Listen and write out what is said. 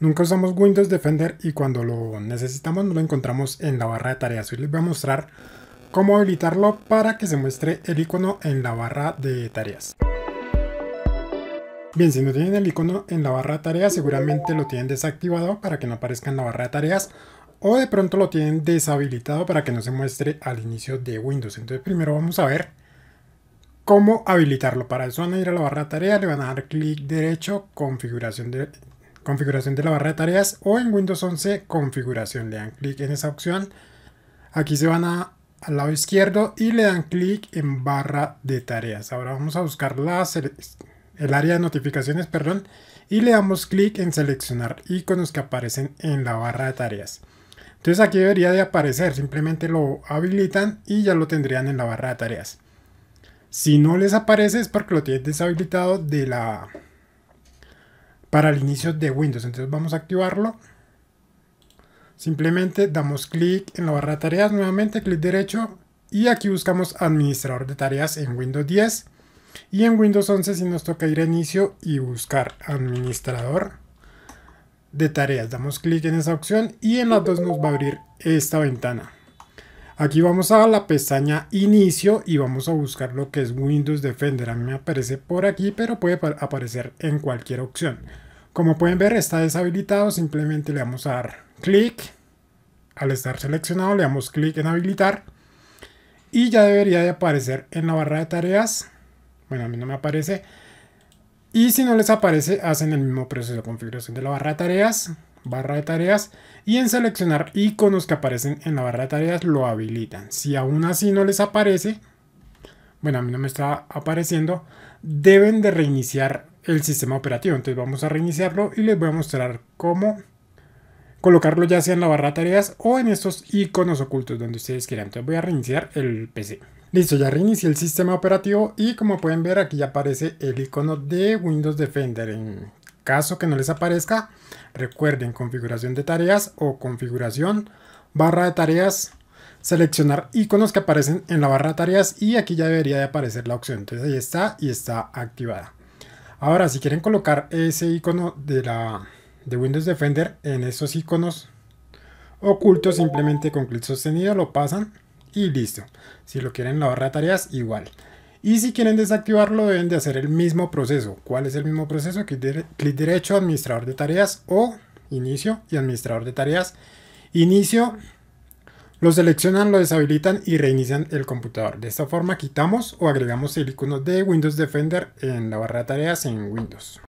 Nunca usamos Windows Defender y cuando lo necesitamos no lo encontramos en la barra de tareas. Hoy les voy a mostrar cómo habilitarlo para que se muestre el icono en la barra de tareas. Bien, si no tienen el icono en la barra de tareas seguramente lo tienen desactivado para que no aparezca en la barra de tareas o de pronto lo tienen deshabilitado para que no se muestre al inicio de Windows. Entonces primero vamos a ver cómo habilitarlo. Para eso van a ir a la barra de tareas, le van a dar clic derecho, configuración de configuración de la barra de tareas o en Windows 11 configuración. Le dan clic en esa opción. Aquí se van al lado izquierdo y le dan clic en barra de tareas. Ahora vamos a buscar el área de notificaciones perdón, y le damos clic en seleccionar iconos que aparecen en la barra de tareas. Entonces aquí debería de aparecer, simplemente lo habilitan y ya lo tendrían en la barra de tareas. Si no les aparece es porque lo tienen deshabilitado de la, para el inicio de Windows. Entonces vamos a activarlo. Simplemente damos clic en la barra de tareas, nuevamente clic derecho y aquí buscamos administrador de tareas en Windows 10. Y en Windows 11 si nos toca ir a inicio y buscar administrador de tareas. Damos clic en esa opción y en las dos nos va a abrir esta ventana. Aquí vamos a la pestaña inicio y vamos a buscar lo que es Windows Defender. A mí me aparece por aquí, pero puede aparecer en cualquier opción. Como pueden ver está deshabilitado, simplemente le vamos a dar clic. Al estar seleccionado le damos clic en habilitar. Y ya debería de aparecer en la barra de tareas. Bueno, a mí no me aparece. Y si no les aparece, hacen el mismo proceso de configuración de la barra de tareas. Barra de tareas. Y en seleccionar iconos que aparecen en la barra de tareas lo habilitan. Si aún así no les aparece, bueno, a mí no me está apareciendo, deben de reiniciar el sistema operativo. Entonces vamos a reiniciarlo y les voy a mostrar cómo colocarlo ya sea en la barra de tareas o en estos iconos ocultos donde ustedes quieran. Entonces voy a reiniciar el PC. Listo, ya reinicié el sistema operativo y como pueden ver aquí ya aparece el icono de Windows Defender. En caso que no les aparezca, recuerden configuración de tareas o configuración barra de tareas seleccionar iconos que aparecen en la barra de tareas y aquí ya debería de aparecer la opción entonces ahí está y está activada Ahora, si quieren colocar ese icono de, la, de Windows Defender en esos iconos ocultos, simplemente con clic sostenido lo pasan y listo. Si lo quieren en la barra de tareas, igual. Y si quieren desactivarlo, deben de hacer el mismo proceso. ¿Cuál es el mismo proceso? clic derecho, administrador de tareas o inicio y administrador de tareas. Inicio, lo seleccionan, lo deshabilitan y reinician el computador. De esta forma quitamos o agregamos el icono de Windows Defender en la barra de tareas en Windows.